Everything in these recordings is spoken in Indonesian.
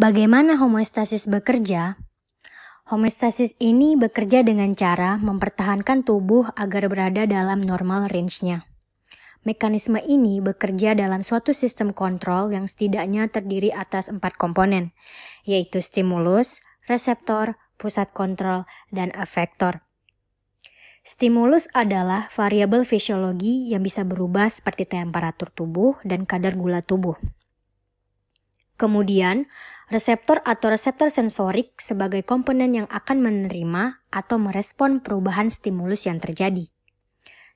Bagaimana homeostasis bekerja? Homeostasis ini bekerja dengan cara mempertahankan tubuh agar berada dalam normal range-nya. Mekanisme ini bekerja dalam suatu sistem kontrol yang setidaknya terdiri atas empat komponen, yaitu stimulus, reseptor, pusat kontrol, dan efektor. Stimulus adalah variabel fisiologi yang bisa berubah seperti temperatur tubuh dan kadar gula tubuh. Kemudian, reseptor atau reseptor sensorik sebagai komponen yang akan menerima atau merespon perubahan stimulus yang terjadi.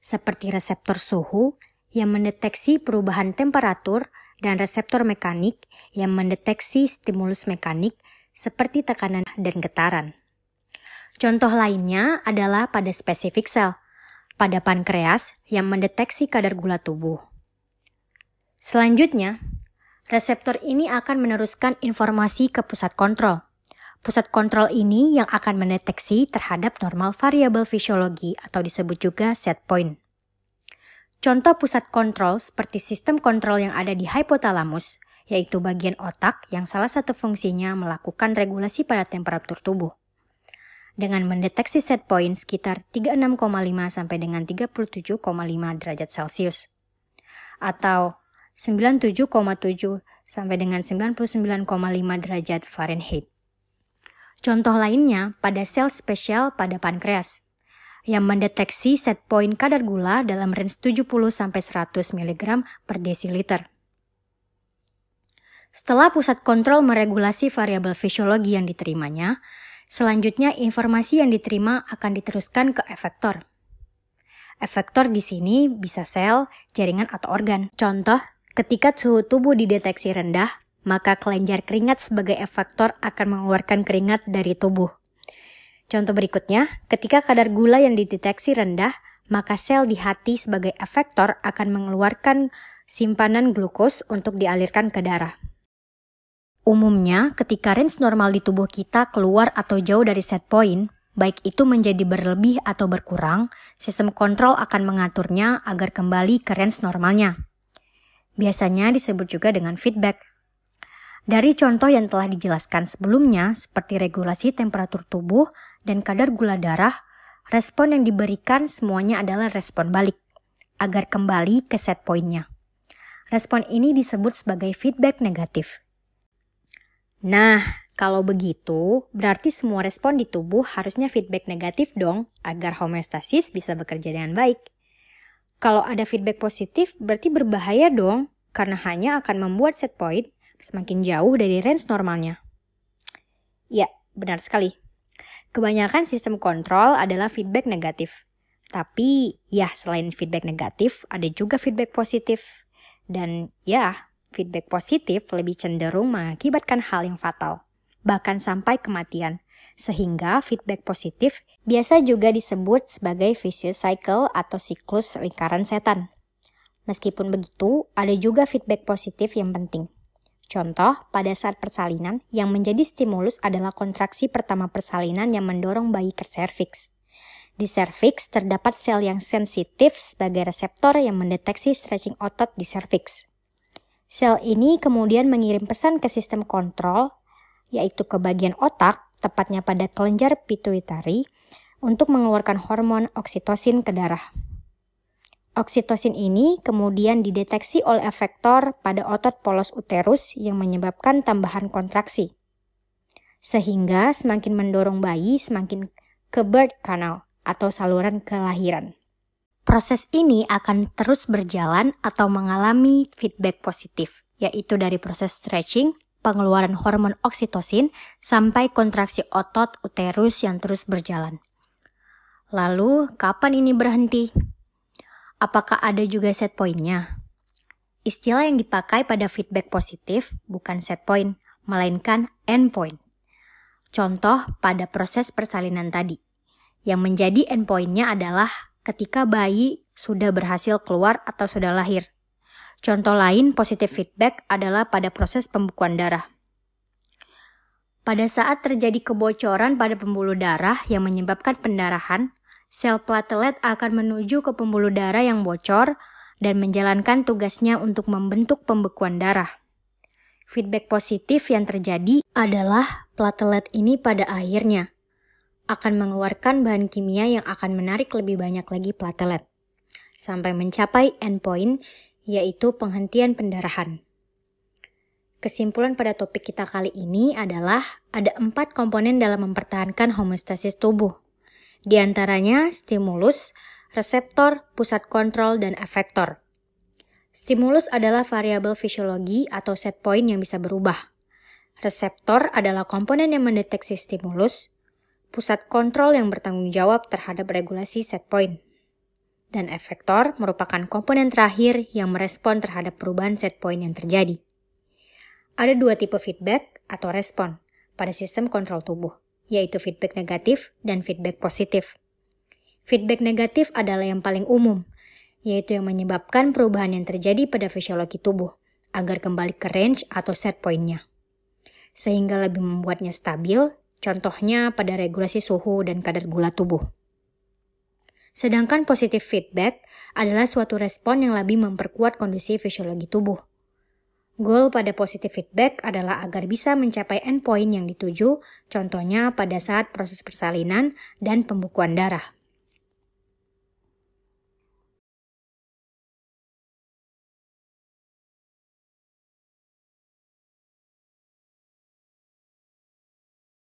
Seperti reseptor suhu yang mendeteksi perubahan temperatur dan reseptor mekanik yang mendeteksi stimulus mekanik seperti tekanan dan getaran. Contoh lainnya adalah pada spesifik sel, pada pankreas yang mendeteksi kadar gula tubuh. Selanjutnya, reseptor ini akan meneruskan informasi ke pusat kontrol. Pusat kontrol ini yang akan mendeteksi terhadap normal variabel fisiologi atau disebut juga set point. Contoh pusat kontrol seperti sistem kontrol yang ada di hipotalamus, yaitu bagian otak yang salah satu fungsinya melakukan regulasi pada temperatur tubuh. Dengan mendeteksi set point sekitar 36,5 sampai dengan 37,5 derajat Celcius. Atau 97,7 sampai dengan 99,5 derajat Fahrenheit. Contoh lainnya pada sel spesial pada pankreas yang mendeteksi set point kadar gula dalam range 70 sampai 100 mg per desiliter. Setelah pusat kontrol meregulasi variabel fisiologi yang diterimanya, selanjutnya informasi yang diterima akan diteruskan ke efektor. Efektor di sini bisa sel, jaringan, atau organ. Contoh, Ketika suhu tubuh dideteksi rendah, maka kelenjar keringat sebagai efektor akan mengeluarkan keringat dari tubuh. Contoh berikutnya, ketika kadar gula yang dideteksi rendah, maka sel di hati sebagai efektor akan mengeluarkan simpanan glukos untuk dialirkan ke darah. Umumnya, ketika range normal di tubuh kita keluar atau jauh dari set point, baik itu menjadi berlebih atau berkurang, sistem kontrol akan mengaturnya agar kembali ke range normalnya. Biasanya disebut juga dengan feedback. Dari contoh yang telah dijelaskan sebelumnya, seperti regulasi temperatur tubuh dan kadar gula darah, respon yang diberikan semuanya adalah respon balik, agar kembali ke set pointnya. Respon ini disebut sebagai feedback negatif. Nah, kalau begitu, berarti semua respon di tubuh harusnya feedback negatif dong, agar homeostasis bisa bekerja dengan baik. Kalau ada feedback positif, berarti berbahaya dong, karena hanya akan membuat set point semakin jauh dari range normalnya. Ya, benar sekali. Kebanyakan sistem kontrol adalah feedback negatif. Tapi, ya selain feedback negatif, ada juga feedback positif. Dan ya, feedback positif lebih cenderung mengakibatkan hal yang fatal bahkan sampai kematian. Sehingga feedback positif biasa juga disebut sebagai vicious cycle atau siklus lingkaran setan. Meskipun begitu, ada juga feedback positif yang penting. Contoh, pada saat persalinan, yang menjadi stimulus adalah kontraksi pertama persalinan yang mendorong bayi ke serviks. Di serviks terdapat sel yang sensitif sebagai reseptor yang mendeteksi stretching otot di serviks. Sel ini kemudian mengirim pesan ke sistem kontrol yaitu ke bagian otak, tepatnya pada kelenjar pituitari, untuk mengeluarkan hormon oksitosin ke darah. Oksitosin ini kemudian dideteksi oleh efektor pada otot polos uterus yang menyebabkan tambahan kontraksi. Sehingga semakin mendorong bayi semakin ke birth canal atau saluran kelahiran. Proses ini akan terus berjalan atau mengalami feedback positif, yaitu dari proses stretching pengeluaran hormon oksitosin sampai kontraksi otot uterus yang terus berjalan. Lalu, kapan ini berhenti? Apakah ada juga set pointnya? Istilah yang dipakai pada feedback positif bukan set point, melainkan endpoint. Contoh pada proses persalinan tadi. Yang menjadi endpointnya adalah ketika bayi sudah berhasil keluar atau sudah lahir. Contoh lain positif feedback adalah pada proses pembekuan darah. Pada saat terjadi kebocoran pada pembuluh darah yang menyebabkan pendarahan, sel platelet akan menuju ke pembuluh darah yang bocor dan menjalankan tugasnya untuk membentuk pembekuan darah. Feedback positif yang terjadi adalah platelet ini pada akhirnya akan mengeluarkan bahan kimia yang akan menarik lebih banyak lagi platelet sampai mencapai endpoint yaitu penghentian pendarahan. Kesimpulan pada topik kita kali ini adalah ada empat komponen dalam mempertahankan homeostasis tubuh. Di antaranya stimulus, reseptor, pusat kontrol, dan efektor. Stimulus adalah variabel fisiologi atau set point yang bisa berubah. Reseptor adalah komponen yang mendeteksi stimulus, pusat kontrol yang bertanggung jawab terhadap regulasi set point dan efektor merupakan komponen terakhir yang merespon terhadap perubahan set point yang terjadi. Ada dua tipe feedback atau respon pada sistem kontrol tubuh, yaitu feedback negatif dan feedback positif. Feedback negatif adalah yang paling umum, yaitu yang menyebabkan perubahan yang terjadi pada fisiologi tubuh agar kembali ke range atau set pointnya, sehingga lebih membuatnya stabil, contohnya pada regulasi suhu dan kadar gula tubuh. Sedangkan positive feedback adalah suatu respon yang lebih memperkuat kondisi fisiologi tubuh. Goal pada positive feedback adalah agar bisa mencapai endpoint yang dituju, contohnya pada saat proses persalinan dan pembukuan darah.